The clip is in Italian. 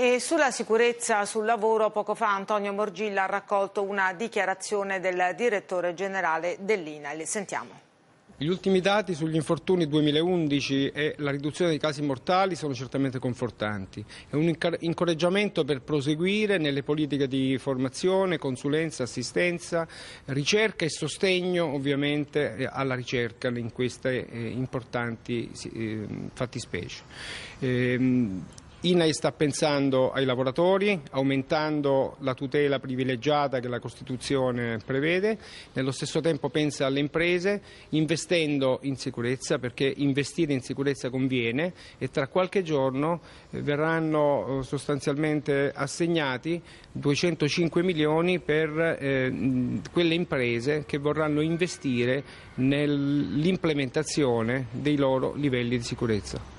E sulla sicurezza sul lavoro, poco fa Antonio Morgilla ha raccolto una dichiarazione del direttore generale dell'INAL. Sentiamo. Gli ultimi dati sugli infortuni 2011 e la riduzione dei casi mortali sono certamente confortanti. È un incoraggiamento per proseguire nelle politiche di formazione, consulenza, assistenza, ricerca e sostegno ovviamente eh, alla ricerca in queste eh, importanti eh, fattispecie. Ehm, INAI sta pensando ai lavoratori, aumentando la tutela privilegiata che la Costituzione prevede, nello stesso tempo pensa alle imprese, investendo in sicurezza, perché investire in sicurezza conviene e tra qualche giorno eh, verranno eh, sostanzialmente assegnati 205 milioni per eh, quelle imprese che vorranno investire nell'implementazione dei loro livelli di sicurezza.